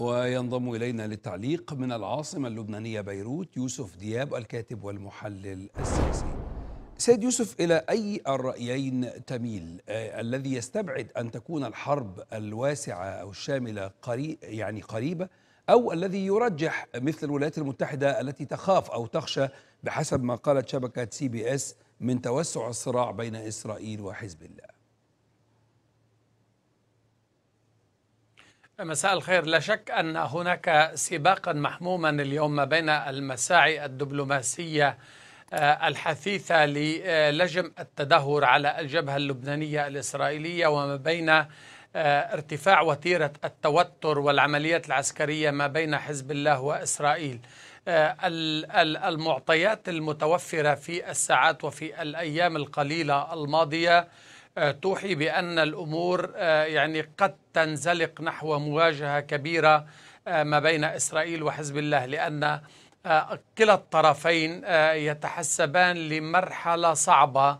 وينضم إلينا للتعليق من العاصمة اللبنانية بيروت يوسف دياب الكاتب والمحلل السياسي سيد يوسف إلى أي الرأيين تميل آه الذي يستبعد أن تكون الحرب الواسعة أو الشاملة قريب يعني قريبة أو الذي يرجح مثل الولايات المتحدة التي تخاف أو تخشى بحسب ما قالت شبكة سي بي اس من توسع الصراع بين إسرائيل وحزب الله مساء الخير لا شك أن هناك سباقا محموما اليوم ما بين المساعي الدبلوماسية آه، الحثيثة للجم التدهور على الجبهة اللبنانية الإسرائيلية وما بين آه، ارتفاع وتيرة التوتر والعمليات العسكرية ما بين حزب الله وإسرائيل آه، المعطيات المتوفرة في الساعات وفي الأيام القليلة الماضية آه، توحي بأن الأمور آه، يعني قد تنزلق نحو مواجهة كبيرة آه، ما بين إسرائيل وحزب الله لأن كلا الطرفين يتحسبان لمرحلة صعبة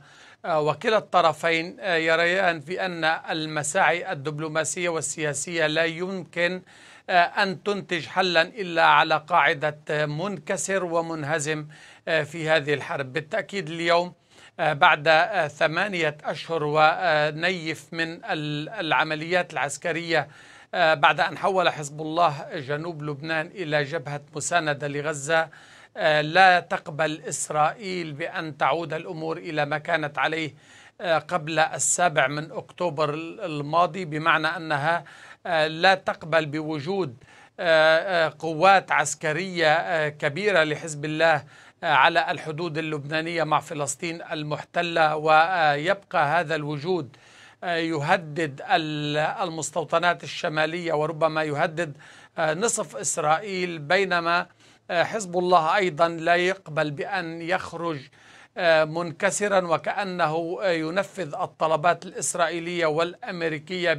وكلا الطرفين يريان في أن المساعي الدبلوماسية والسياسية لا يمكن أن تنتج حلا إلا على قاعدة منكسر ومنهزم في هذه الحرب بالتأكيد اليوم بعد ثمانية أشهر ونيف من العمليات العسكرية بعد أن حول حزب الله جنوب لبنان إلى جبهة مساندة لغزة لا تقبل إسرائيل بأن تعود الأمور إلى ما كانت عليه قبل السابع من أكتوبر الماضي بمعنى أنها لا تقبل بوجود قوات عسكرية كبيرة لحزب الله على الحدود اللبنانية مع فلسطين المحتلة ويبقى هذا الوجود آه، يهدد المستوطنات الشمالية وربما يهدد آه، نصف إسرائيل بينما آه، حزب الله أيضا لا يقبل بأن يخرج آه، منكسرا وكأنه آه، ينفذ الطلبات الإسرائيلية والأمريكية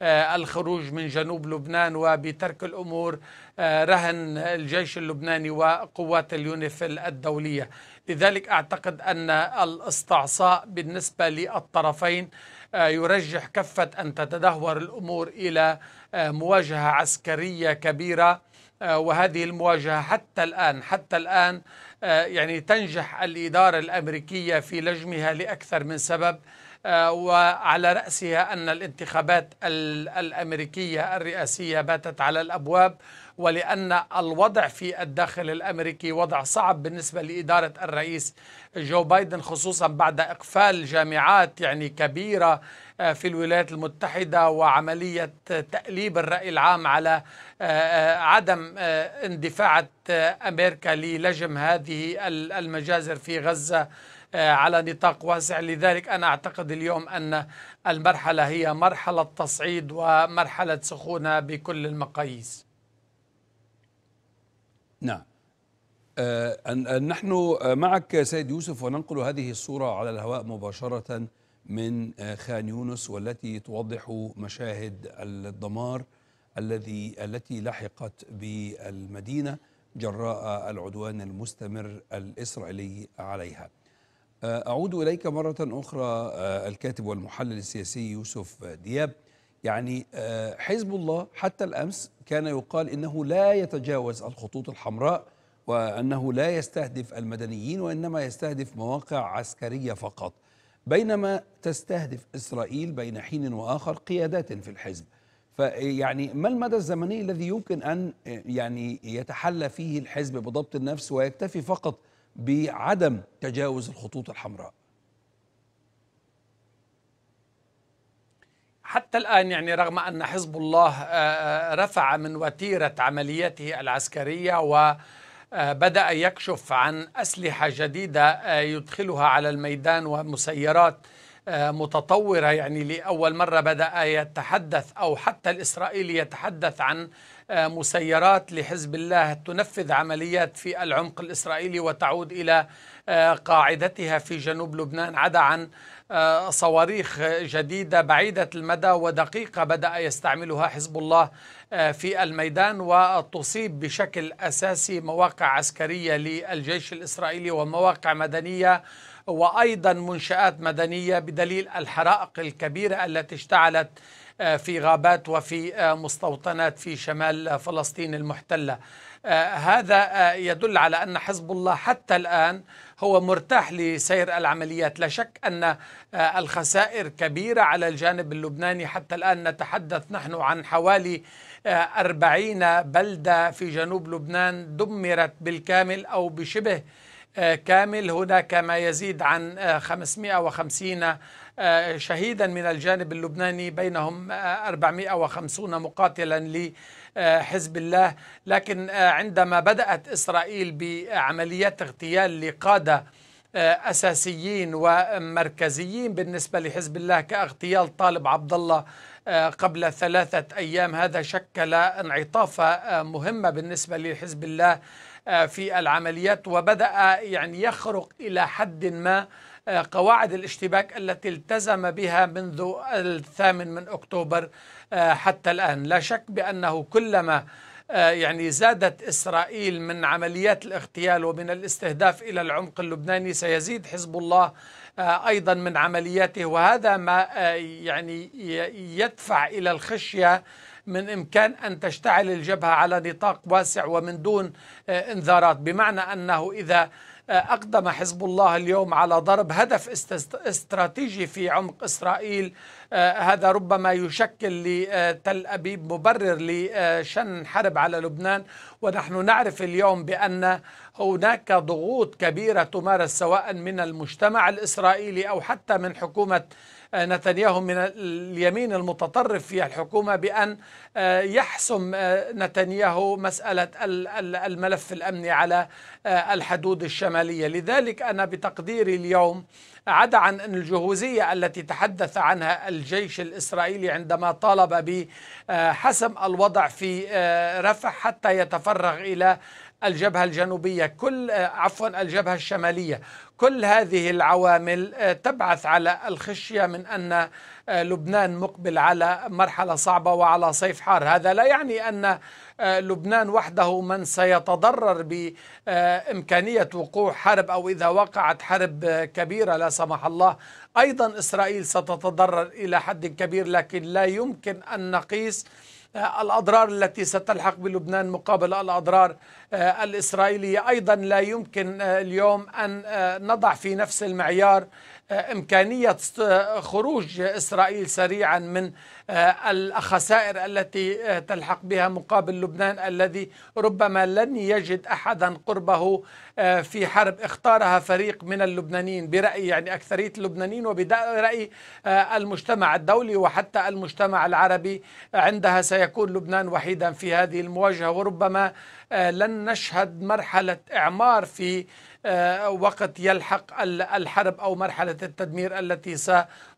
بالخروج من جنوب لبنان وبترك الأمور آه، رهن الجيش اللبناني وقوات اليونيفيل الدولية لذلك أعتقد أن الاستعصاء بالنسبة للطرفين يرجح كفة أن تتدهور الأمور إلى مواجهة عسكرية كبيرة وهذه المواجهة حتى الآن حتى الآن آه، يعني تنجح الإدارة الأمريكية في لجمها لأكثر من سبب وعلى رأسها أن الانتخابات الأمريكية الرئاسية باتت على الأبواب ولأن الوضع في الداخل الأمريكي وضع صعب بالنسبة لإدارة الرئيس جو بايدن خصوصا بعد إقفال جامعات يعني كبيرة آه، في الولايات المتحدة وعملية تأليب الرأي العام على آه، آه، عدم اندفاعة أمريكا للجم هذه المجازر في غزة آه، على نطاق واسع لذلك أنا أعتقد اليوم أن المرحلة هي مرحلة تصعيد ومرحلة سخونة بكل المقاييس نعم آه، نحن آه، معك سيد يوسف وننقل هذه الصورة على الهواء مباشرة من خان يونس والتي توضح مشاهد الدمار الذي التي لحقت بالمدينة جراء العدوان المستمر الإسرائيلي عليها آه، أعود إليك مرة أخرى آه، الكاتب والمحلل السياسي يوسف دياب يعني آه، حزب الله حتى الأمس كان يقال إنه لا يتجاوز الخطوط الحمراء وأنه لا يستهدف المدنيين وإنما يستهدف مواقع عسكرية فقط بينما تستهدف إسرائيل بين حين وآخر قيادات في الحزب فيعني ما المدى الزمني الذي يمكن أن يعني يتحلى فيه الحزب بضبط النفس ويكتفي فقط بعدم تجاوز الخطوط الحمراء حتى الآن يعني رغم أن حزب الله آه، آه، رفع من وتيرة عملياته العسكرية وبدأ آه، يكشف عن أسلحة جديدة يدخلها على الميدان ومسيرات متطورة يعني لأول مرة بدأ يتحدث أو حتى الإسرائيلي يتحدث عن آه، مسيرات لحزب الله تنفذ عمليات في العمق الإسرائيلي وتعود إلى آه، قاعدتها في جنوب لبنان عدا عن آه، صواريخ جديدة بعيدة المدى ودقيقة بدأ يستعملها حزب الله في الميدان وتصيب بشكل أساسي مواقع عسكرية للجيش الإسرائيلي ومواقع مدنية وأيضا منشآت مدنية بدليل الحرائق الكبيرة التي اشتعلت آه، في غابات وفي آه، مستوطنات في شمال آه، فلسطين المحتله هذا يدل على ان حزب الله حتى الان هو مرتاح لسير العمليات لا شك ان الخسائر كبيره على الجانب اللبناني حتى الان نتحدث نحن عن حوالي أربعين بلدة في جنوب لبنان دمرت بالكامل أو بشبه كامل هناك ما يزيد عن 550 آه، شهيدا من الجانب اللبناني بينهم 450 آه، مقاتلا لحزب الله لكن آه، عندما بدأت إسرائيل بعمليات اغتيال لقادة أساسيين ومركزيين بالنسبة لحزب الله كاغتيال طالب عبد الله قبل ثلاثة أيام هذا شكل انعطافة مهمة بالنسبة لحزب الله في العمليات وبدأ يعني يخرق إلى حد ما قواعد الاشتباك التي التزم بها منذ الثامن من أكتوبر آه، حتى الآن لا شك بأنه كلما آه، يعني زادت إسرائيل من عمليات الاغتيال ومن الاستهداف إلى العمق اللبناني سيزيد حزب الله آه، أيضا من عملياته وهذا ما يعني يدفع إلى الخشية من إمكان أن تشتعل الجبهة على نطاق واسع ومن دون إنذارات بمعنى أنه إذا أقدم حزب الله اليوم على ضرب هدف استراتيجي في عمق إسرائيل آه، هذا ربما يشكل لتل أبيب مبرر لشن حرب على لبنان ونحن نعرف اليوم بأن هناك ضغوط كبيرة تمارس سواء من المجتمع الإسرائيلي أو حتى من حكومة آه، نتنياهو من اليمين المتطرف في الحكومة بأن آه، يحسم آه، نتنياهو مسألة الملف الأمني على الحدود الشمالية لذلك أنا بتقديري اليوم عدا عن الجهوزية التي تحدث عنها الجيش الإسرائيلي عندما طالب بحسم الوضع في رفح حتى يتفرغ إلى الجبهة الجنوبية كل آه، عفوا الجبهة الشمالية كل هذه العوامل آه، تبعث على الخشية من أن آه، لبنان مقبل على مرحلة صعبة وعلى صيف حار هذا لا يعني أن لبنان وحده من سيتضرر بإمكانية وقوع حرب أو إذا وقعت حرب كبيرة لا سمح الله أيضا إسرائيل ستتضرر إلى حد كبير لكن لا يمكن أن نقيس آه، الأضرار التي ستلحق بلبنان مقابل الأضرار آه، الإسرائيلية أيضا لا يمكن آه، اليوم أن نضع في نفس المعيار إمكانية خروج إسرائيل سريعا من آه، الخسائر التي آه، تلحق بها مقابل لبنان الذي ربما لن يجد أحدا قربه آه، في حرب اختارها فريق من اللبنانيين برأي يعني أكثرية اللبنانيين وبرأي المجتمع الدولي وحتى المجتمع العربي عندها سيكون لبنان وحيدا في هذه المواجهة وربما لن نشهد مرحلة إعمار في وقت يلحق الحرب أو مرحلة التدمير التي س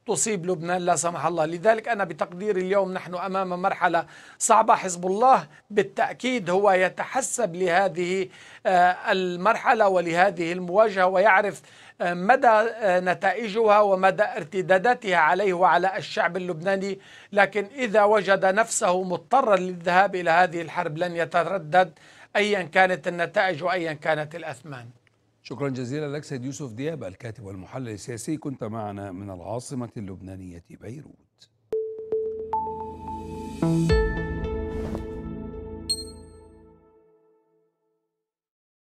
تصيب لبنان لا سمح الله لذلك أنا بتقديري اليوم نحن أمام مرحلة صعبة حزب الله بالتأكيد هو يتحسب لهذه آه، المرحلة ولهذه المواجهة ويعرف آه، مدى آه، نتائجها ومدى ارتداداتها عليه وعلى الشعب اللبناني لكن إذا وجد نفسه مضطرا للذهاب إلى هذه الحرب لن يتردد أيا كانت النتائج وأيا كانت الأثمان شكرا جزيلا لك سيد يوسف دياب الكاتب والمحلل السياسي كنت معنا من العاصمة اللبنانية بيروت